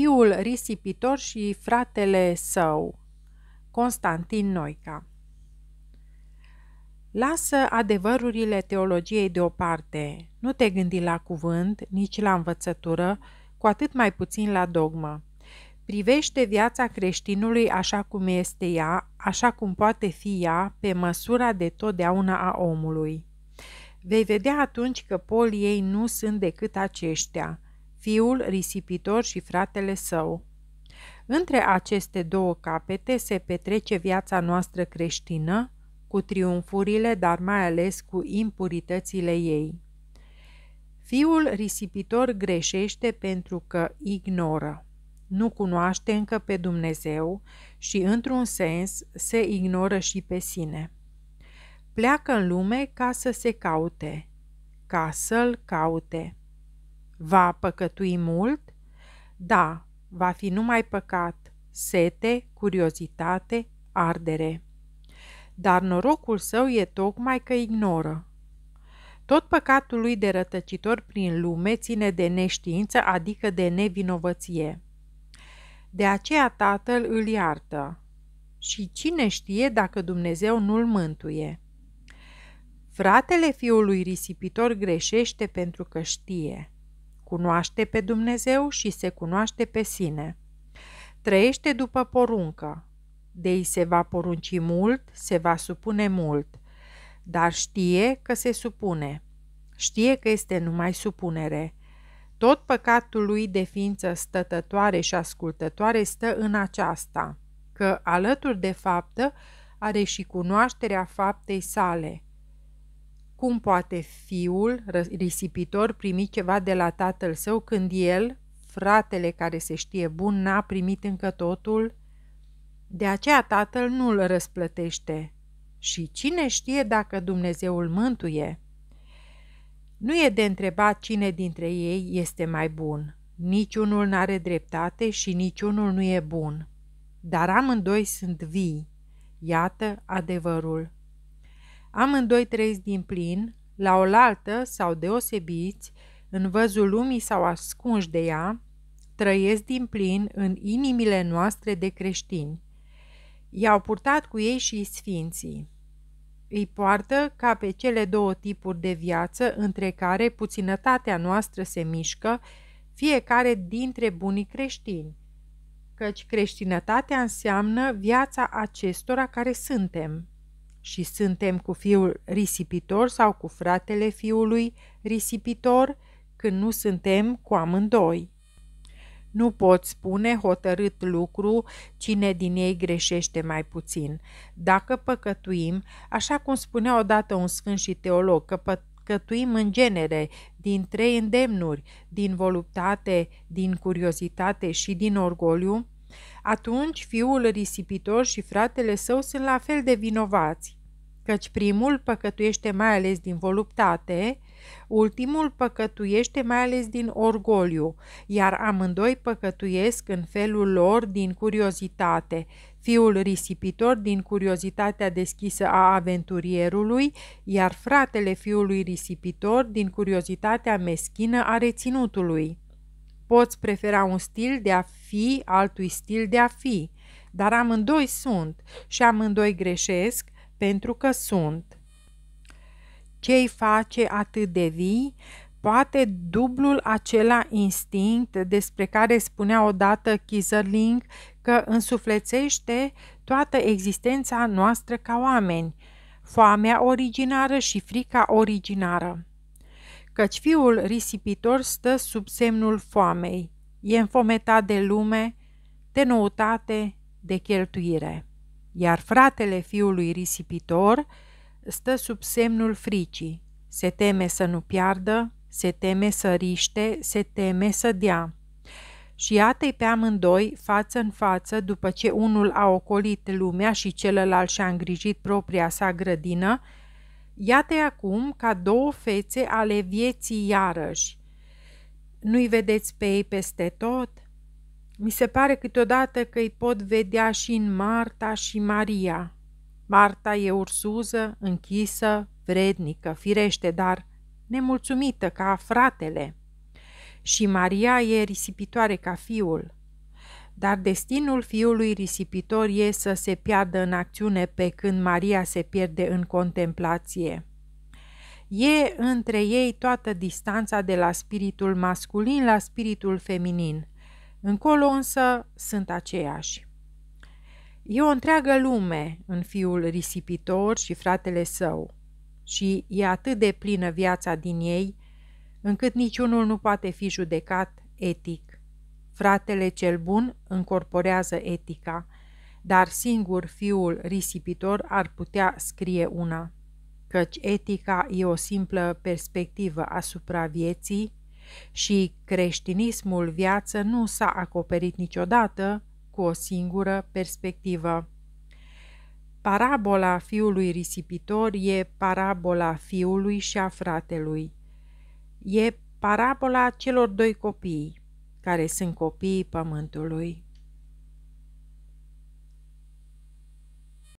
fiul risipitor și fratele său, Constantin Noica. Lasă adevărurile teologiei deoparte, nu te gândi la cuvânt, nici la învățătură, cu atât mai puțin la dogmă. Privește viața creștinului așa cum este ea, așa cum poate fi ea, pe măsura de totdeauna a omului. Vei vedea atunci că polii ei nu sunt decât aceștia – fiul risipitor și fratele său. Între aceste două capete se petrece viața noastră creștină, cu triumfurile, dar mai ales cu impuritățile ei. Fiul risipitor greșește pentru că ignoră. Nu cunoaște încă pe Dumnezeu și, într-un sens, se ignoră și pe sine. Pleacă în lume ca să se caute, ca să-l caute. Va păcătui mult? Da, va fi numai păcat, sete, curiozitate, ardere. Dar norocul său e tocmai că ignoră. Tot păcatul lui de rătăcitor prin lume ține de neștiință, adică de nevinovăție. De aceea tatăl îl iartă. Și cine știe dacă Dumnezeu nu-l mântuie? Fratele fiului risipitor greșește pentru că știe cunoaște pe Dumnezeu și se cunoaște pe sine. Trăiește după poruncă. De ei se va porunci mult, se va supune mult, dar știe că se supune. Știe că este numai supunere. Tot păcatul lui de ființă stătătoare și ascultătoare stă în aceasta, că alături de faptă are și cunoașterea faptei sale – cum poate fiul risipitor primi ceva de la tatăl său când el, fratele care se știe bun, n-a primit încă totul? De aceea tatăl nu îl răsplătește. Și cine știe dacă Dumnezeul mântuie? Nu e de întrebat cine dintre ei este mai bun. Niciunul n-are dreptate și niciunul nu e bun. Dar amândoi sunt vii. Iată adevărul. Amândoi trăiți din plin, la oaltă sau deosebiți, în văzul lumii sau ascunși de ea, trăiesc din plin în inimile noastre de creștini. I-au purtat cu ei și sfinții. Îi poartă ca pe cele două tipuri de viață între care puținătatea noastră se mișcă, fiecare dintre bunii creștini, căci creștinătatea înseamnă viața acestora care suntem și suntem cu fiul risipitor sau cu fratele fiului risipitor când nu suntem cu amândoi. Nu pot spune hotărât lucru cine din ei greșește mai puțin. Dacă păcătuim, așa cum spunea odată un sfânt și teolog, că păcătuim în genere, din trei îndemnuri, din voluptate, din curiozitate și din orgoliu, atunci fiul risipitor și fratele său sunt la fel de vinovați, căci primul păcătuiește mai ales din voluptate, ultimul păcătuiește mai ales din orgoliu, iar amândoi păcătuiesc în felul lor din curiozitate, fiul risipitor din curiozitatea deschisă a aventurierului, iar fratele fiului risipitor din curiozitatea meschină a reținutului. Poți prefera un stil de a fi altui stil de a fi, dar amândoi sunt și amândoi greșesc pentru că sunt. Ce-i face atât de vii? Poate dublul acela instinct despre care spunea odată Kizerling că însuflețește toată existența noastră ca oameni, foamea originară și frica originară căci fiul risipitor stă sub semnul foamei, e înfometat de lume, de noutate, de cheltuire. Iar fratele fiului risipitor stă sub semnul fricii, se teme să nu piardă, se teme să riște, se teme să dea. Și iată-i pe amândoi, față în față, după ce unul a ocolit lumea și celălalt și-a îngrijit propria sa grădină, Iată-i acum ca două fețe ale vieții iarăși. Nu-i vedeți pe ei peste tot? Mi se pare câteodată că îi pot vedea și în Marta și Maria. Marta e ursuză, închisă, vrednică, firește, dar nemulțumită ca fratele. Și Maria e risipitoare ca fiul dar destinul fiului risipitor e să se piardă în acțiune pe când Maria se pierde în contemplație. E între ei toată distanța de la spiritul masculin la spiritul feminin. Încolo însă sunt aceiași. E o întreagă lume în fiul risipitor și fratele său și e atât de plină viața din ei, încât niciunul nu poate fi judecat etic Fratele cel bun încorporează etica, dar singur fiul risipitor ar putea scrie una, căci etica e o simplă perspectivă asupra vieții și creștinismul viață nu s-a acoperit niciodată cu o singură perspectivă. Parabola fiului risipitor e parabola fiului și a fratelui. E parabola celor doi copii, care sunt copiii pământului.